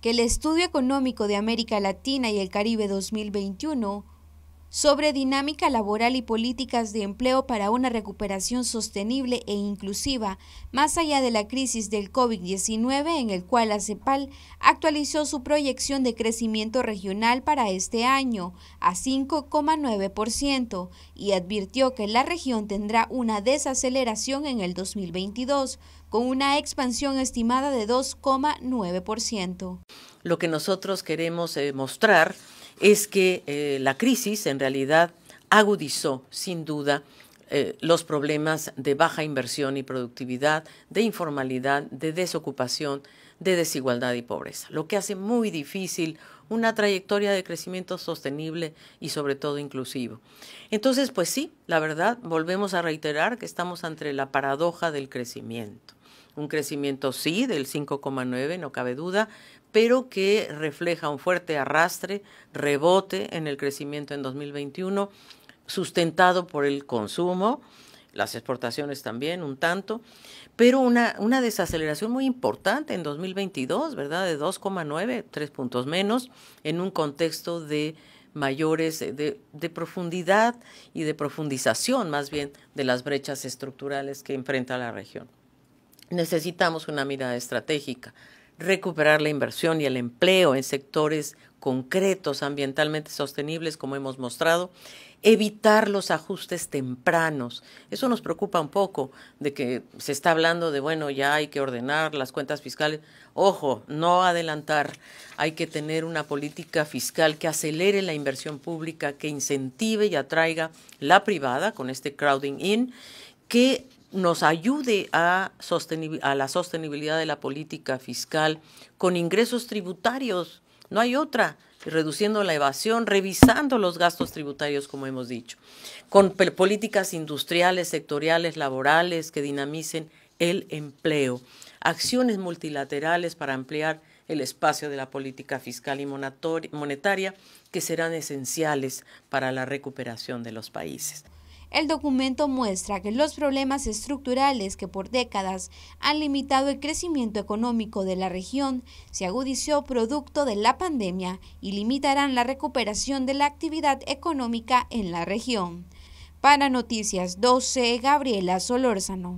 que el Estudio Económico de América Latina y el Caribe 2021 sobre dinámica laboral y políticas de empleo para una recuperación sostenible e inclusiva, más allá de la crisis del COVID-19 en el cual la CEPAL actualizó su proyección de crecimiento regional para este año a 5,9% y advirtió que la región tendrá una desaceleración en el 2022 con una expansión estimada de 2,9%. Lo que nosotros queremos demostrar eh, mostrar es que eh, la crisis en realidad agudizó, sin duda, eh, los problemas de baja inversión y productividad, de informalidad, de desocupación, de desigualdad y pobreza, lo que hace muy difícil una trayectoria de crecimiento sostenible y sobre todo inclusivo. Entonces, pues sí, la verdad, volvemos a reiterar que estamos ante la paradoja del crecimiento un crecimiento sí del 5,9, no cabe duda, pero que refleja un fuerte arrastre, rebote en el crecimiento en 2021, sustentado por el consumo, las exportaciones también un tanto, pero una, desaceleración muy importante en 2022, ¿verdad? De 2,9, tres puntos menos, en un contexto de mayores de, profundidad y de profundización más bien de las brechas estructurales que enfrenta la región necesitamos una mirada estratégica, recuperar la inversión y el empleo en sectores concretos ambientalmente sostenibles, como hemos mostrado, evitar los ajustes tempranos. Eso nos preocupa un poco, de que se está hablando de, bueno, ya hay que ordenar las cuentas fiscales. Ojo, no adelantar, hay que tener una política fiscal que acelere la inversión pública, que incentive y atraiga la privada con este crowding in, que nos ayude a, a, la sostenibilidad de la política fiscal con ingresos tributarios. No hay otra. Reduciendo la evasión, revisando los gastos tributarios, como hemos dicho. Con políticas industriales, sectoriales, laborales que dinamicen el empleo. Acciones multilaterales para ampliar el espacio de la política fiscal y monetaria que serán esenciales para la recuperación de los países. El documento muestra que los problemas estructurales que por décadas han limitado el crecimiento económico de la región se agudizó producto de la pandemia y limitarán la recuperación de la actividad económica en la región. Para Noticias 12, Gabriela Solórzano.